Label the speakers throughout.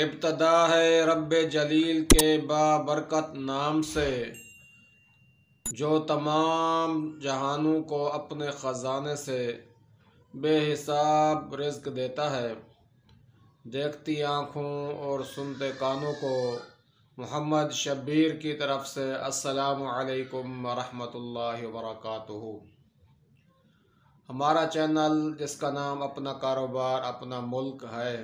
Speaker 1: इब्तदा है रब जलील के बाबरकत नाम से जो तमाम जहानों को अपने ख़जाने से बेहिसाब रिज्क देता है देखती आँखों और सुनते कानों को मोहम्मद शब्बीर की तरफ से असलकम वरहमल वर्क हमारा चैनल जिसका नाम अपना कारोबार अपना मुल्क है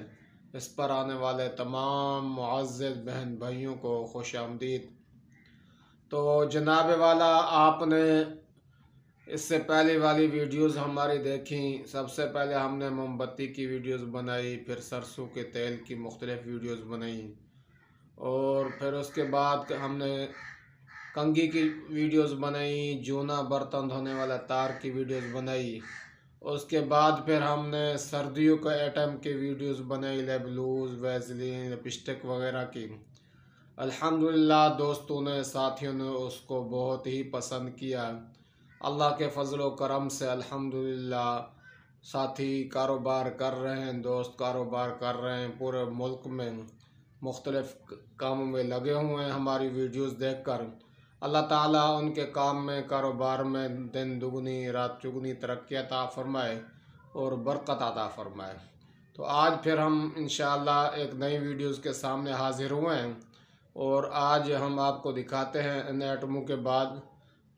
Speaker 1: इस पर आने वाले तमाम मुआज़ बहन भाइयों को खुश आमदीद तो जनाब वाला आपने इससे पहले वाली वीडियोस हमारी देखी सबसे पहले हमने मोमबत्ती की वीडियोस बनाई फिर सरसों के तेल की मुख्तलिफ़ वीडियोस बनाई और फिर उसके बाद हमने कंगी की वीडियोस बनाई जूना बर्तन धोने वाला तार की वीडियोस बनाई उसके बाद फिर हमने सर्दियों का आइटम के वीडियोस बनाई लेबलूज वैजलिन लिपस्टिक वगैरह की अल्हम्दुलिल्लाह दोस्तों ने साथियों ने उसको बहुत ही पसंद किया अल्लाह के फजल करम से अल्हम्दुलिल्लाह साथी कारोबार कर रहे हैं दोस्त कारोबार कर रहे हैं पूरे मुल्क में मुख्तलिफ़ कामों में लगे हुए हैं हमारी वीडियोज़ देख अल्लाह ताला उनके काम में कारोबार में दिन दुगनी रात चुगनी तरक्की अता फ़रमाए और बरकत अता फ़रमाए तो आज फिर हम इन एक नई वीडियोज़ के सामने हाज़िर हुए हैं और आज हम आपको दिखाते हैं इन एटमों के बाद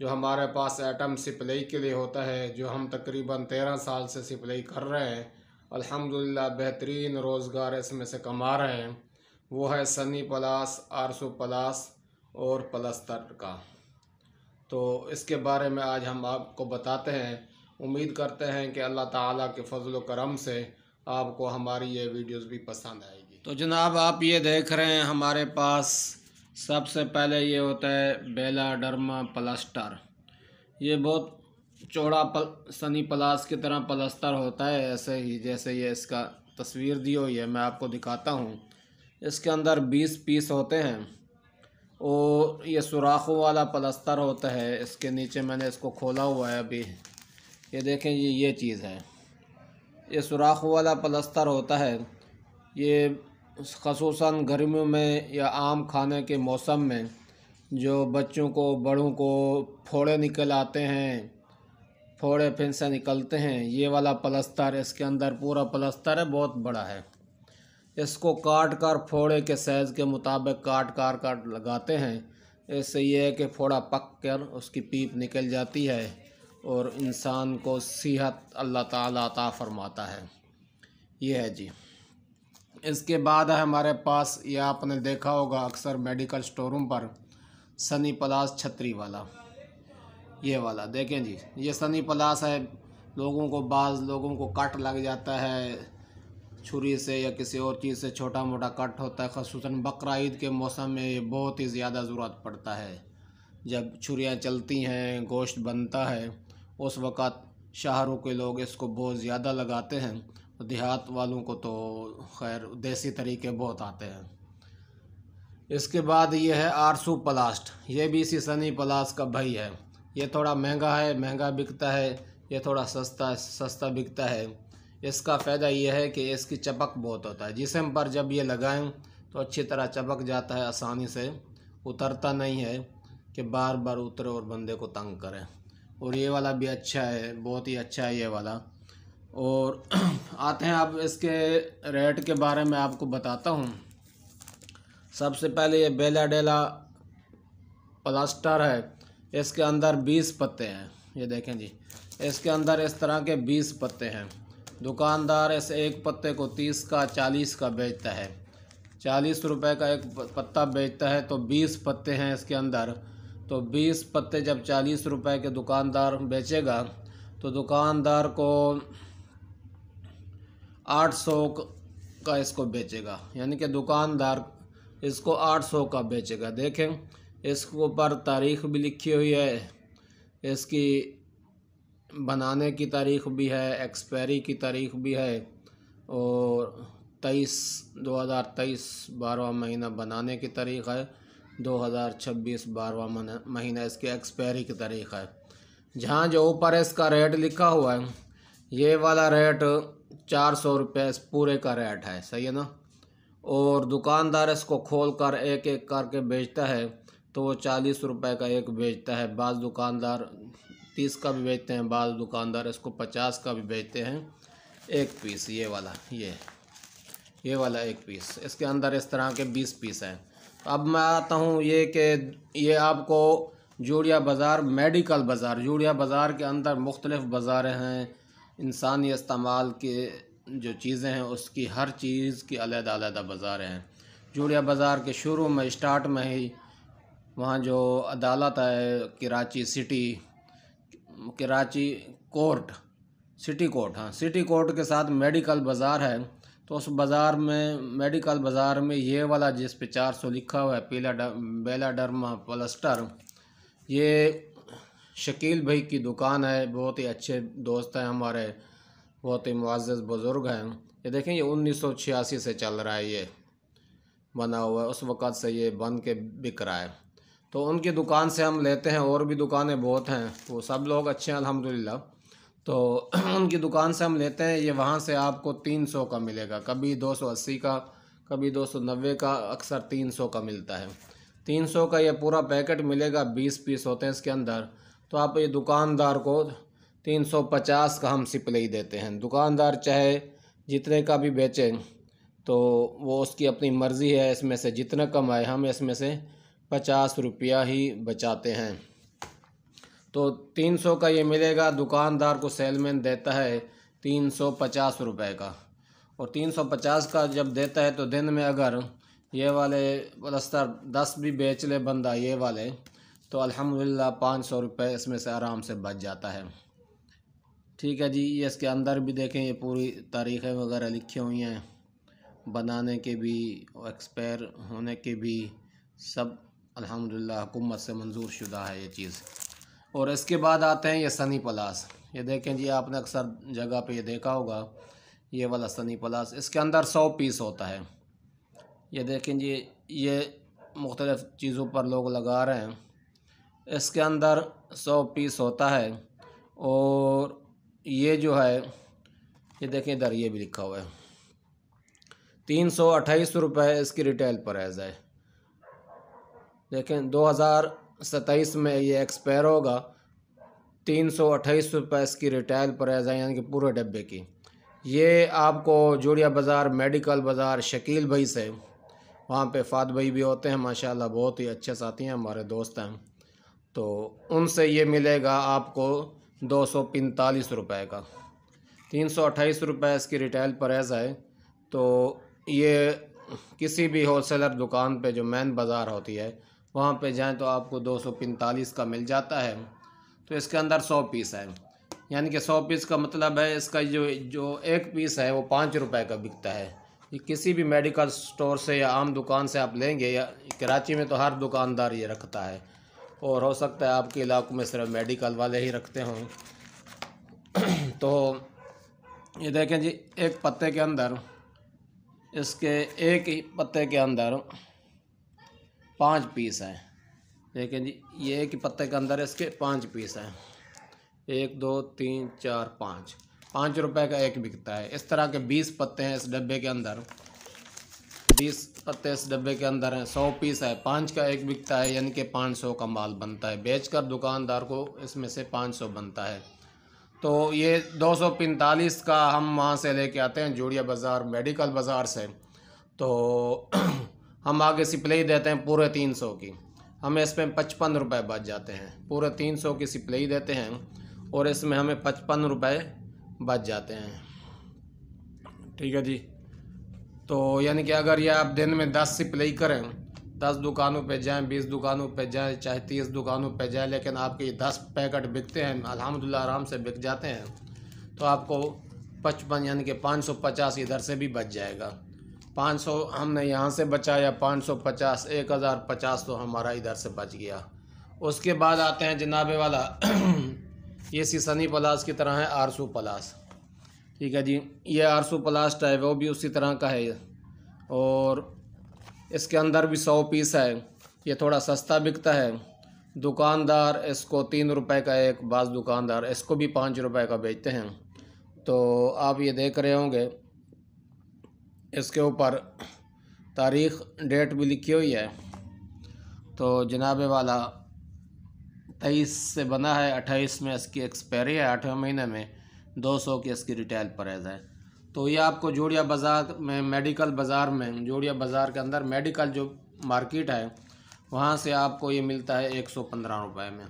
Speaker 1: जो हमारे पास एटम सप्लाई के लिए होता है जो हम तकरीबन तेरह साल से सप्लाई कर रहे हैं अल्हम्दुलिल्लाह बेहतरीन रोज़गार इसमें से कमा रहे हैं वो है सनी प्लास आरसू प्लास और प्लस्तर का तो इसके बारे में आज हम आपको बताते हैं उम्मीद करते हैं कि अल्लाह ताला के फजल करम से आपको हमारी ये वीडियोस भी पसंद आएगी तो जनाब आप ये देख रहे हैं हमारे पास सबसे पहले ये होता है बेला डर्मा पलस्टर ये बहुत चौड़ा पल, सनी प्लास की तरह पलस्तर होता है ऐसे ही जैसे ये इसका तस्वीर दी हुई है मैं आपको दिखाता हूँ इसके अंदर बीस पीस होते हैं और ये सुराखों वाला पलस्तर होता है इसके नीचे मैंने इसको खोला हुआ है अभी ये देखें ये ये चीज़ है ये सुराखों वाला पलस्तर होता है ये खसूस गर्मियों में या आम खाने के मौसम में जो बच्चों को बड़ों को फोड़े निकल आते हैं फोड़े फिर से निकलते हैं ये वाला पलस्तर इसके अंदर पूरा पलस्तर है बहुत बड़ा है इसको काट कर फोड़े के साइज़ के मुताबिक काट कर काट लगाते हैं इससे यह है कि फोड़ा पक कर उसकी पीप निकल जाती है और इंसान को सेहत अल्लाह ताला अता फरमाता है यह है जी इसके बाद है हमारे पास यह आपने देखा होगा अक्सर मेडिकल स्टोरूम पर सनी पलास छतरी वाला ये वाला देखें जी ये सनी पलास है लोगों को बाज़ लोगों को कट लग जाता है छुरी से या किसी और चीज़ से छोटा मोटा कट होता है खसूस बकर के मौसम में ये बहुत ही ज़्यादा ज़रूरत पड़ता है जब छुरियाँ चलती हैं गोश्त बनता है उस वक़्त शहरों के लोग इसको बहुत ज़्यादा लगाते हैं देहात वालों को तो खैर देसी तरीके बहुत आते हैं इसके बाद ये है आरसू प्लास्ट ये भी इसी सनी प्लास्ट का भाई है ये थोड़ा महंगा है महंगा बिकता है ये थोड़ा सस्ता सस्ता बिकता है इसका फ़ायदा यह है कि इसकी चपक बहुत होता है जिसम पर जब ये लगाएं तो अच्छी तरह चपक जाता है आसानी से उतरता नहीं है कि बार बार उतरे और बंदे को तंग करें और ये वाला भी अच्छा है बहुत ही अच्छा है ये वाला और आते हैं अब इसके रेट के बारे में आपको बताता हूँ सबसे पहले ये बेला डेला प्लास्टर है इसके अंदर बीस पत्ते हैं ये देखें जी इसके अंदर इस तरह के बीस पत्ते हैं दुकानदार ऐसे एक पत्ते को तीस का चालीस का बेचता है चालीस रुपए का एक पत्ता बेचता है तो बीस पत्ते हैं इसके अंदर तो बीस पत्ते जब चालीस रुपए के दुकानदार बेचेगा तो दुकानदार को आठ सौ का इसको बेचेगा यानी कि दुकानदार इसको आठ सौ का बेचेगा देखें इसके ऊपर तारीख भी लिखी हुई है इसकी बनाने की तारीख भी है एक्सपायरी की तारीख भी है और तेईस दो हज़ार तेईस बारवा महीना बनाने की तारीख है दो हज़ार छब्बीस बारवा महीना इसकी एक्सपायरी की तारीख है जहाँ जो ऊपर है इसका रेट लिखा हुआ है ये वाला रेट चार सौ रुपये इस पूरे का रेट है सही है ना और दुकानदार इसको खोल कर एक एक करके बेचता है तो वो चालीस रुपये का एक बेचता है बाज़ दुकानदार तीस का भी बेचते हैं बाद दुकानदार इसको पचास का भी बेचते हैं एक पीस ये वाला ये ये वाला एक पीस इसके अंदर इस तरह के बीस पीस हैं अब मैं आता हूँ ये कि ये आपको जूड़िया बाज़ार मेडिकल बाज़ार जूड़िया बाज़ार के अंदर मुख्तलिफ़ बाज़ारें हैं इंसानी इस्तेमाल के जो चीज़ें हैं उसकी हर चीज़ की अलहदा अलहदा बाज़ार हैं जूड़िया बाज़ार के शुरू में स्टार्ट में ही वहाँ जो अदालत है Karachi city Karachi court city court हाँ सिटी कोर्ट के साथ मेडिकल बाज़ार है तो उस बाज़ार में मेडिकल बाज़ार में ये वाला जिस पे चार सौ लिखा हुआ है पीला बेला डरमा प्लस्टर ये शकील भाई की दुकान है बहुत ही अच्छे दोस्त हैं हमारे बहुत ही मुआज़ बुज़ुर्ग हैं ये देखें ये उन्नीस सौ छियासी से चल रहा है ये बना हुआ है उस वक़्त से ये बन के बिक रहा है तो उनकी दुकान से हम लेते हैं और भी दुकानें बहुत हैं वो सब लोग अच्छे हैं अल्हम्दुलिल्लाह तो उनकी दुकान से हम लेते हैं ये वहाँ से आपको तीन सौ का मिलेगा कभी दो सौ अस्सी का कभी दो सौ नब्बे का अक्सर तीन सौ का मिलता है तीन सौ का ये पूरा पैकेट मिलेगा बीस पीस होते हैं इसके अंदर तो आप ये दुकानदार को तीन सौ पचास का हम सिप्लाई देते हैं दुकानदार चाहे जितने का भी बेचें तो वो उसकी अपनी मर्ज़ी है इसमें से जितना आए हम इसमें से पचास रुपया ही बचाते हैं तो तीन सौ का ये मिलेगा दुकानदार को सेलमैन देता है तीन सौ पचास रुपये का और तीन सौ पचास का जब देता है तो दिन में अगर ये वाले दस्तर दस भी बेच ले बंदा ये वाले तो अल्हम्दुलिल्लाह पाँच सौ रुपये इसमें से आराम से बच जाता है ठीक है जी ये इसके अंदर भी देखें ये पूरी तारीखें वगैरह लिखी हुई हैं बनाने के भी एक्सपायर होने के भी सब अल्हम्दुलिल्लाह हुकूमत से मंजूर शुदा है ये चीज़ और इसके बाद आते हैं ये सनी प्लास ये देखें जी आपने अक्सर जगह पे ये देखा होगा ये वाला सनी प्लास इसके अंदर सौ पीस होता है ये देखें जी ये मुख्तलिफ़ चीज़ों पर लोग लगा रहे हैं इसके अंदर सौ पीस होता है और ये जो है ये देखें इधर ये भी लिखा हुआ है तीन सौ अट्ठाईस रुपये इसकी रिटेल प्राइस है लेकिन 2027 में ये एक्सपायर होगा तीन सौ अट्ठाईस रुपये इसकी रिटेल प्राइस है यानी कि पूरे डब्बे की ये आपको जोड़िया बाज़ार मेडिकल बाज़ार शकील भाई से वहाँ पे फात भाई भी होते हैं माशाल्लाह बहुत ही अच्छे साथी हैं हमारे दोस्त हैं तो उनसे ये मिलेगा आपको दो सौ पैंतालीस रुपये का तीन सौ अट्ठाईस रुपये इसकी रिटेल प्राइस है तो ये किसी भी होल सेलर दुकान पे जो मैन बाज़ार होती है वहाँ पे जाएं तो आपको दो सौ पैंतालीस का मिल जाता है तो इसके अंदर सौ पीस है यानी कि सौ पीस का मतलब है इसका जो जो एक पीस है वो पाँच रुपए का बिकता है ये किसी भी मेडिकल स्टोर से या आम दुकान से आप लेंगे या कराची में तो हर दुकानदार ये रखता है और हो सकता है आपके इलाकों में सिर्फ मेडिकल वाले ही रखते हों तो ये देखें जी एक पत्ते के अंदर इसके एक ही पत्ते के अंदर पाँच पीस हैं जी ये कि पत्ते के अंदर इसके पाँच पीस हैं एक दो तीन चार पाँच पाँच रुपए का एक बिकता है इस तरह के बीस पत्ते हैं इस डब्बे के अंदर बीस पत्ते इस डब्बे के अंदर हैं सौ पीस है पाँच का एक बिकता है यानी कि पाँच सौ का माल बनता है बेचकर दुकानदार को इसमें से पाँच सौ बनता है तो ये दो सौ पैंतालीस का हम वहाँ से लेके आते हैं जूड़िया बाज़ार मेडिकल बाज़ार से तो हम आगे सिप्लाई देते हैं पूरे तीन सौ की हमें इसमें पचपन रुपये बच जाते हैं पूरे तीन सौ की सिप्लाई देते हैं और इसमें हमें पचपन रुपये बच जाते हैं ठीक है जी तो यानी कि अगर ये आप दिन में दस सिप्लाई करें दस दुकानों पे जाएं बीस दुकानों पे जाएं चाहे तीस दुकानों पे जाएं लेकिन आपके दस पैकेट बिकते हैं अलहमदिल्ला आराम से बिक जाते हैं तो आपको पचपन यानी कि पाँच सौ पचास इधर से भी बच जाएगा पाँच सौ हमने यहाँ से बचाया पाँच सौ पचास एक हज़ार पचास तो हमारा इधर से बच गया उसके बाद आते हैं जनाबे वाला ये सीसनी पलास की तरह है आरसू पलास ठीक है जी ये आरसू पलास है वो भी उसी तरह का है और इसके अंदर भी सौ पीस है ये थोड़ा सस्ता बिकता है दुकानदार इसको तीन रुपए का एक बाज़ दुकानदार इसको भी पाँच रुपए का बेचते हैं तो आप ये देख रहे होंगे इसके ऊपर तारीख डेट भी लिखी हुई है तो जनाबे वाला तेईस से बना है अट्ठाईस में इसकी एक्सपायरी है आठवें महीने में दो सौ की इसकी रिटेल प्राइस है तो ये आपको जोड़िया बाज़ार में मेडिकल बाज़ार में जोड़िया बाज़ार के अंदर मेडिकल जो मार्केट है वहाँ से आपको ये मिलता है एक सौ पंद्रह रुपये में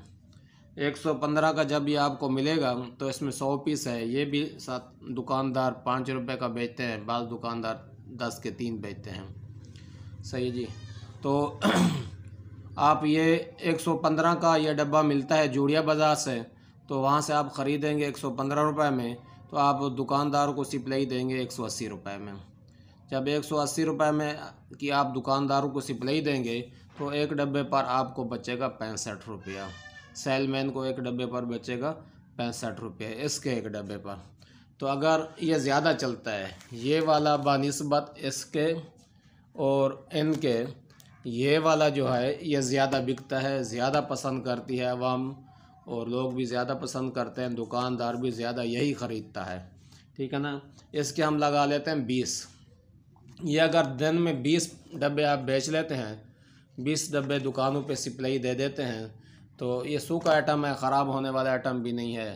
Speaker 1: 115 का जब ये आपको मिलेगा तो इसमें 100 पीस है ये भी सात दुकानदार पाँच रुपये का बेचते हैं बाद दुकानदार दस के तीन बेचते हैं सही जी तो आप ये 115 का ये डब्बा मिलता है जूड़िया बाज़ार से तो वहाँ से आप ख़रीदेंगे एक सौ में तो आप दुकानदार को सिप्लाई देंगे एक सौ में जब एक सौ में कि आप दुकानदारों को सिप्लाई देंगे तो एक डब्बे पर आपको बचेगा पैंसठ रुपया सेलमैन को एक डब्बे पर बचेगा पैंसठ रुपये इसके एक डब्बे पर तो अगर ये ज़्यादा चलता है ये वाला बानस्बत इसके और इनके ये वाला जो है ये ज़्यादा बिकता है ज़्यादा पसंद करती है अवाम और लोग भी ज़्यादा पसंद करते हैं दुकानदार भी ज़्यादा यही ख़रीदता है ठीक है ना इसके हम लगा लेते हैं बीस ये अगर दिन में बीस डब्बे आप बेच लेते हैं बीस डब्बे दुकानों पे सप्लाई दे देते हैं तो ये सूखा आइटम है ख़राब होने वाला आइटम भी नहीं है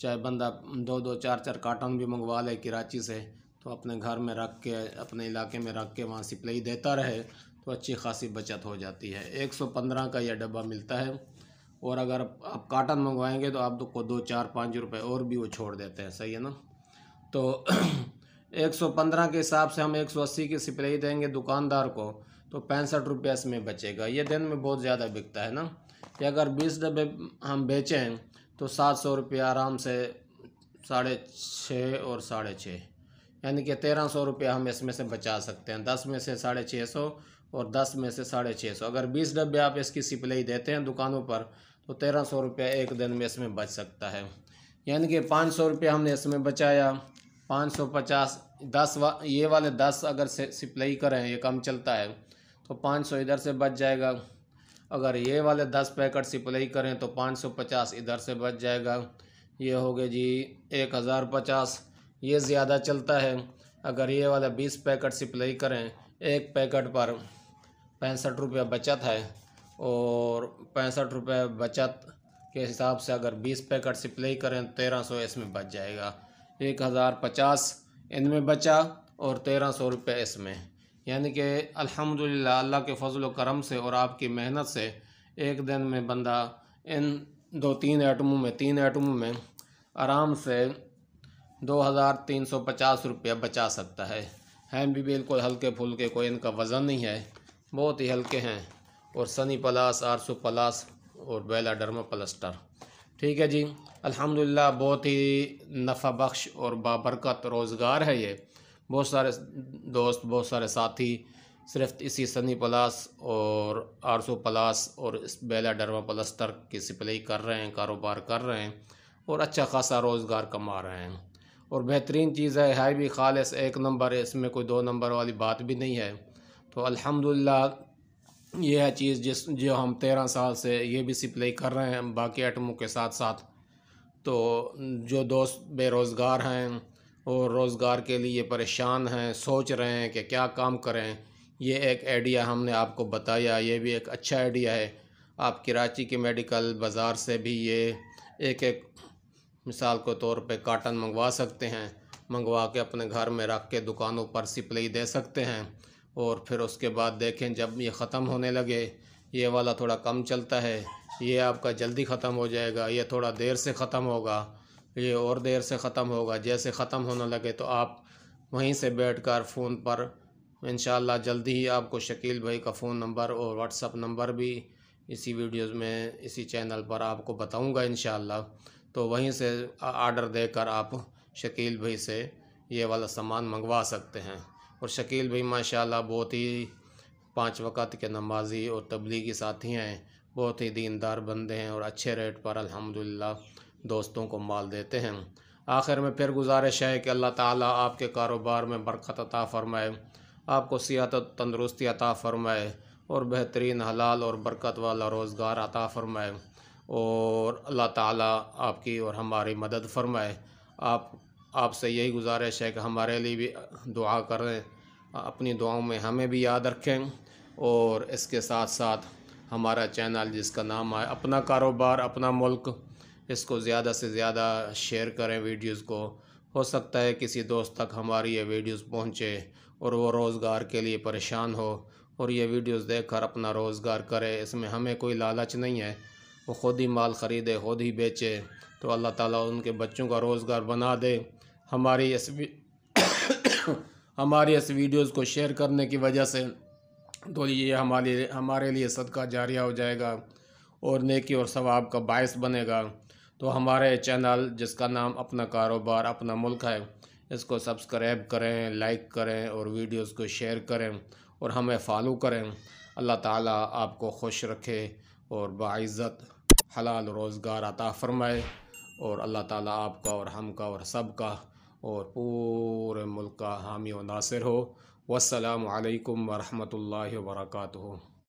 Speaker 1: चाहे बंदा दो दो चार चार कार्टन भी मंगवा ले कराची से तो अपने घर में रख के अपने इलाके में रख के वहाँ सप्लाई देता रहे तो अच्छी खासी बचत हो जाती है एक सौ पंद्रह का यह डब्बा मिलता है और अगर आप काटन मंगवाएंगे तो आपको दो चार पाँच रुपए और भी वो छोड़ देते हैं सही है ना तो एक सौ पंद्रह के हिसाब से हम एक सौ अस्सी की सप्लाई देंगे दुकानदार को तो पैंसठ रुपये इसमें बचेगा ये दिन में बहुत ज़्यादा बिकता है ना कि अगर बीस डब्बे हम बेचें तो सात सौ रुपया आराम से साढ़े छः और साढ़े छः यानी कि तेरह सौ रुपया हम इसमें से बचा सकते हैं दस में से साढ़े छः सौ और दस में से साढ़े छः सौ अगर बीस डब्बे आप इसकी सप्लाई देते हैं दुकानों पर तो तेरह सौ रुपया एक दिन में इसमें बच सकता है यानी कि पाँच सौ रुपया हमने इसमें बचाया पाँच सौ पचास दस वा ये वाले दस अगर से करें ये कम चलता है तो पाँच सौ इधर से बच जाएगा अगर ये वाले दस पैकेट सप्लाई करें तो पाँच सौ पचास इधर से बच जाएगा ये हो गए जी एक हज़ार पचास ये ज़्यादा चलता है अगर ये वाला बीस पैकेट सप्लाई करें एक पैकेट पर पैंसठ रुपया बचत है और पैंसठ रुपये बचत के हिसाब से अगर बीस पैकेट सप्लाई करें तेरह सौ इसमें बच जाएगा एक हज़ार पचास इनमें बचा और तेरह सौ रुपये इसमें यानी कि अल्हम्दुलिल्लाह अल्लाह के फजल करम से और आपकी मेहनत से एक दिन में बंदा इन दो तीन एटमों में तीन आइटमों में आराम से दो हज़ार तीन सौ पचास रुपया बचा सकता है हैं भी बिल्कुल हल्के फुलके कोई इनका वज़न नहीं है बहुत ही हल्के हैं और सनी प्लास आरसू प्लास और बेला डर्मा प्लस्टर ठीक है जी अल्हम्दुलिल्लाह बहुत ही नफ़ा बख्श और बाबरकत रोज़गार है ये बहुत सारे दोस्त बहुत सारे साथी सिर्फ इसी सनी प्लस और आरसो प्लस और इस बेला डरमा प्लस्टर की सप्लाई कर रहे हैं कारोबार कर रहे हैं और अच्छा खासा रोज़गार कमा रहे हैं और बेहतरीन चीज़ है हाई भी खालस एक नंबर है इसमें कोई दो नंबर वाली बात भी नहीं है तो अल्हम्दुलिल्लाह ये है चीज़ जिस जो हम तेरह साल से ये भी सप्लाई कर रहे हैं बाकी आइटमों के साथ साथ तो जो दोस्त बेरोज़गार हैं और रोज़गार के लिए परेशान हैं सोच रहे हैं कि क्या काम करें ये एक आइडिया हमने आपको बताया ये भी एक अच्छा आइडिया है आप कराची के मेडिकल बाज़ार से भी ये एक एक मिसाल के तौर पे काटन मंगवा सकते हैं मंगवा के अपने घर में रख के दुकानों पर सप्लाई दे सकते हैं और फिर उसके बाद देखें जब ये ख़त्म होने लगे ये वाला थोड़ा कम चलता है ये आपका जल्दी ख़त्म हो जाएगा ये थोड़ा देर से ख़त्म होगा ये और देर से ख़त्म होगा जैसे ख़त्म होने लगे तो आप वहीं से बैठकर फ़ोन पर इन जल्दी ही आपको शकील भाई का फ़ोन नंबर और व्हाट्सअप नंबर भी इसी वीडियोस में इसी चैनल पर आपको बताऊंगा इन तो वहीं से आर्डर देकर आप शकील भाई से ये वाला सामान मंगवा सकते हैं और शकील भाई माशाल्लाह बहुत ही पाँच वक़्त के नमाजी और तबलीगी साथी हैं बहुत ही दीनदार बंदे हैं और अच्छे रेट पर अलहमदिल्ला दोस्तों को माल देते हैं आखिर में फिर गुजारिश है कि अल्लाह ताला आपके कारोबार में बरकत अता फ़रमाए आपको सियात तंदरुस्ती अता फ़रमाए और बेहतरीन हलाल और बरकत वाला रोज़गार अता फ़रमाए और अल्लाह ताला आपकी और हमारी मदद फ़रमाए आप आपसे यही गुजारिश है कि हमारे लिए भी दुआ करें अपनी दुआओं में हमें भी याद रखें और इसके साथ साथ हमारा चैनल जिसका नाम है अपना कारोबार अपना मुल्क इसको ज़्यादा से ज़्यादा शेयर करें वीडियोज़ को हो सकता है किसी दोस्त तक हमारी ये वीडियोज़ पहुँचे और वो रोज़गार के लिए परेशान हो और ये वीडियोस देखकर अपना रोज़गार करे इसमें हमें कोई लालच नहीं है वो ख़ुद ही माल ख़रीदे खुद ही बेचे तो अल्लाह ताला उनके बच्चों का रोज़गार बना दे हमारी इस हमारी इस वीडियोज़ को शेयर करने की वजह से तो ये हमारे हमारे लिए सदका जारिया हो जाएगा और नेकी और सवाब का बायस बनेगा तो हमारे चैनल जिसका नाम अपना कारोबार अपना मुल्क है इसको सब्सक्राइब करें लाइक करें और वीडियोस को शेयर करें और हमें फॉलो करें अल्लाह ताला आपको खुश रखे और बाइज़त हलाल रोज़गार अता फ़रमाए और अल्लाह ताला आपका और हम का और सब का और पूरे मुल्क का हामी नासिर हो वसलम वरहमल वर्का